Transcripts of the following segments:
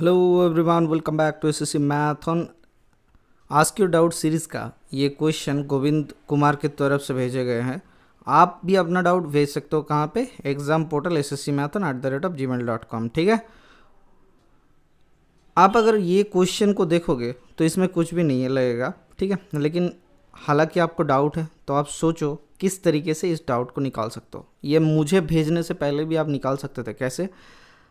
hello everyone welcome back to SSC math on ask you doubt series का ये question Govind Kumar के तरफ से भेजे गए हैं आप भी अपना डाउट भेज सकते हो कहाँ पे exam portal S S C at the rate of G mail dot com ठीक है आप अगर ये क्वेश्चन को देखोगे तो इसमें कुछ भी नहीं लगेगा ठीक है लेकिन हालांकि आपको डाउट है तो आप सोचो किस तरीके से इस डाउट को निकाल सकते हो ये मुझे भेजने से पहले भी आप निकाल सकते थे कैसे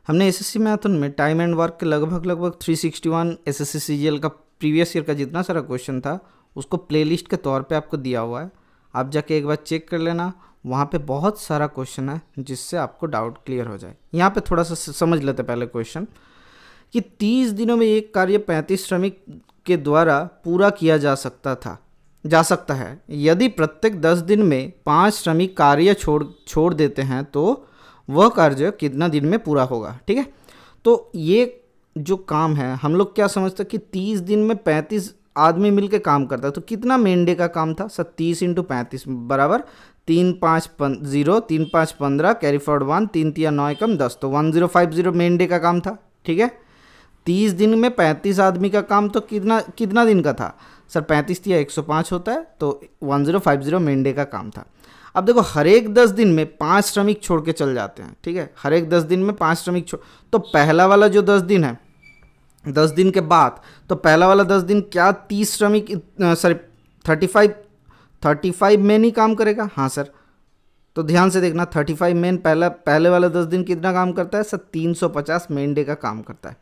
हमने एसएससी मैथन में टाइम एंड वर्क के लगभग लगभग 361 एसएससी सीजीएल का प्रीवियस ईयर का जितना सारा क्वेश्चन था उसको प्लेलिस्ट के तौर पे आपको दिया हुआ है आप जाके एक बार चेक कर लेना वहाँ पे बहुत सारा क्वेश्चन है जिससे आपको डाउट क्लियर हो जाए यहाँ पे थोड़ा सा समझ लेते पहले क्वेश्चन कि तीस दिनों में एक कार्य पैंतीस श्रमिक के द्वारा पूरा किया जा सकता था जा सकता है यदि प्रत्येक दस दिन में पाँच श्रमिक कार्य छोड़ छोड़ देते हैं तो वह कार्य कितना दिन में पूरा होगा ठीक है तो ये जो काम है हम लोग क्या समझते कि तीस दिन में पैंतीस आदमी मिलकर काम करता है तो कितना मेन डे का काम था सर तीस इंटू पैंतीस बराबर तीन पाँच पन जीरो तीन पाँच पंद्रह कैरी फॉर्ड वन तीन तिया नौ एकम दस तो one zero five zero men day का काम था ठीक है तीस दिन में पैंतीस आदमी का काम तो कितना कितना दिन का था सर पैंतीस तिया एक सौ पाँच होता है तो one zero five zero men day का काम था अब देखो हर एक दस दिन में पाँच श्रमिक छोड़ के चल जाते हैं ठीक है हर एक दस दिन में पाँच श्रमिक छोड़ तो पहला वाला जो दस दिन है दस दिन के बाद तो पहला वाला दस दिन क्या तीस श्रमिक sorry thirty five thirty five man ही काम करेगा हाँ सर तो ध्यान से देखना थर्टी फाइव मैन पहला पहले वाला दस दिन कितना काम करता है सर तीन सौ पचास मेन डे का काम करता है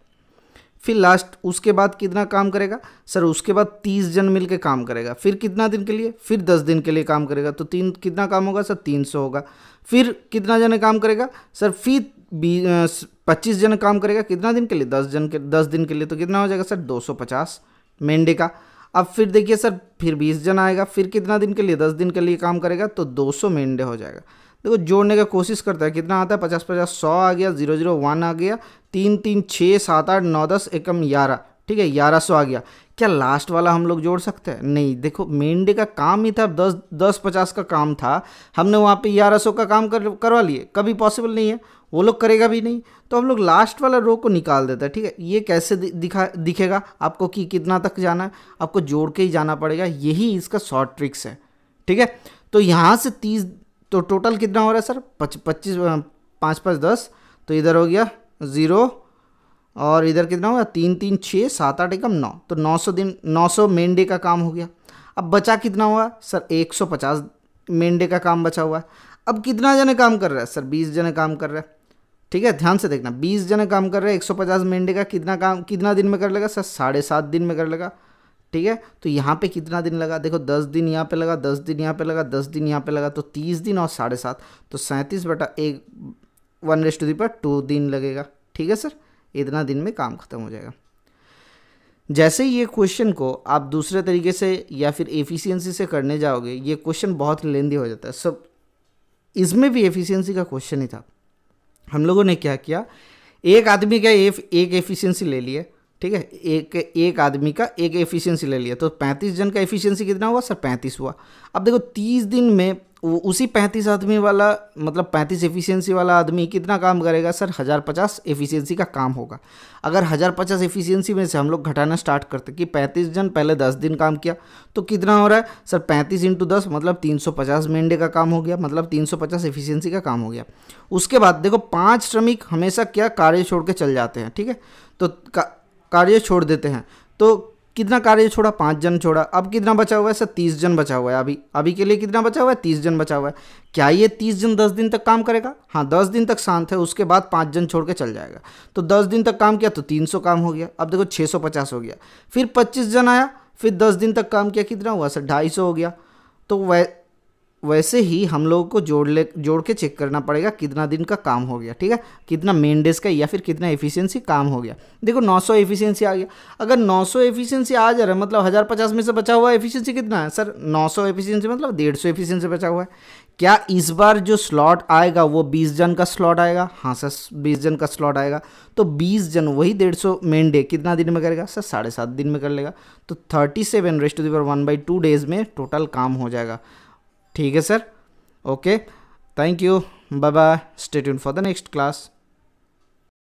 फिर लास्ट उसके बाद कितना काम करेगा सर उसके बाद तीस जन मिलके काम करेगा फिर कितना दिन के लिए फिर दस दिन के लिए काम करेगा तो तीन कितना काम होगा सर तीन सौ होगा फिर कितना जन काम करेगा सर फिर बी पच्चीस जन काम करेगा कितना दिन के लिए दस जन के दस दिन के लिए तो कितना हो जाएगा सर दो सौ पचास मेंढे का अब फिर देखिए सर फिर बीस जन आएगा फिर कितना दिन के लिए दस दिन के लिए काम करेगा तो दो सौ हो जाएगा देखो जोड़ने का कोशिश करता है कितना आता है पचास पचास सौ आ गया जीरो जीरो वन आ गया तीन तीन छः सात आठ नौ दस एकम ग्यारह ठीक है ग्यारह सौ आ गया क्या लास्ट वाला हम लोग जोड़ सकते हैं नहीं देखो मेनडे का काम ही था दस दस पचास का काम था हमने वहाँ पे ग्यारह सौ का काम कर करवा लिए कभी पॉसिबल नहीं है वो लोग करेगा भी नहीं तो हम लोग लास्ट वाला रो को निकाल देते हैं ठीक है ये कैसे दिखा दिखेगा आपको कि कितना तक जाना है आपको जोड़ के ही जाना पड़ेगा यही इसका शॉर्ट ट्रिक्स है ठीक है तो यहाँ से तीस तो टोटल कितना हो रहा है सर पच पच्चीस पाँच पाँच दस तो इधर हो गया ज़ीरो और इधर कितना हो गया तीन तीन छः सात आठ एकम नौ तो नौ सौ दिन नौ सौ मेन डे का काम हो गया अब बचा कितना हुआ सर एक सौ पचास मेन डे का काम बचा हुआ है अब कितना जने काम कर रहा है सर बीस जने काम कर रहा है ठीक है ध्यान से देखना बीस जने काम कर रहे हैं एक सौ पचास मेन डे का कितना काम कितना दिन में कर लेगा सर साढ़े सात दिन में कर लेगा ठीक है तो यहाँ पे कितना दिन लगा देखो दस दिन यहाँ पे लगा दस दिन यहाँ पे लगा दस दिन यहाँ पे लगा तो तीस दिन और साढ़े सात तो सैंतीस बटा एक वन रेस्ट टू दी पर टू दिन लगेगा ठीक है सर इतना दिन में काम खत्म हो जाएगा जैसे ही ये क्वेश्चन को आप दूसरे तरीके से या फिर एफिशियंसी से करने जाओगे ये क्वेश्चन बहुत लेंदी हो जाता है सब इसमें भी एफिशियंसी का क्वेश्चन ही था हम लोगों ने क्या किया एक आदमी का एक एफिशियंसी ले लिया ठीक है एक एक आदमी का एक एफिशिएंसी ले लिया तो पैंतीस जन का एफिशिएंसी कितना हुआ सर पैंतीस हुआ अब देखो तीस दिन में वो उसी पैंतीस आदमी वाला मतलब पैंतीस एफिशिएंसी वाला आदमी कितना काम करेगा सर हज़ार पचास एफिशियंसी का काम होगा अगर हज़ार पचास एफिशियंसी में से हम लोग घटाना स्टार्ट करते कि पैंतीस जन पहले दस दिन काम किया तो कितना हो रहा है सर पैंतीस इंटू दस मतलब तीन सौ पचास मेंढे का काम हो गया मतलब तीन सौ पचास एफिशियंसी का काम हो गया उसके बाद देखो पाँच श्रमिक हमेशा क्या कार्य छोड़ के चल जाते हैं ठीक है तो कार्य छोड़ देते हैं तो कितना कार्य छोड़ा पाँच जन छोड़ा अब कितना बचा हुआ है सर तीस जन बचा हुआ है अभी अभी के लिए कितना बचा हुआ है तीस जन बचा हुआ है क्या ये तीस जन दस दिन तक काम करेगा हाँ दस दिन तक शांत है उसके बाद पाँच जन छोड़ के चल जाएगा तो दस दिन तक काम किया तो तीन सौ काम हो गया अब देखो छः सौ पचास हो गया फिर पच्चीस जन आया फिर दस दिन तक काम किया कितना हुआ सर ढाई सौ हो गया तो वै वैसे ही हम लोगों को जोड़ ले जोड़ के चेक करना पड़ेगा कितना दिन का काम हो गया ठीक है कितना मेन डेज का या फिर कितना एफिशिएंसी काम हो गया देखो 900 एफिशिएंसी आ गया अगर 900 एफिशिएंसी आ जा रहा है मतलब हज़ार पचास में से बचा हुआ एफिशिएंसी कितना है सर 900 एफिशिएंसी मतलब डेढ़ सौ एफिशियंसी बचा हुआ है क्या इस बार जो स्लॉट आएगा वो बीस जन का स्लॉट आएगा हाँ सर बीस जन का स्लॉट आएगा तो बीस जन वही डेढ़ सौ मेन डे कितना दिन में करेगा सर साढ़े सात दिन में कर लेगा तो thirty seven rest one by two days में टोटल काम हो जाएगा ठीक है sir okay thank you bye bye state for the next class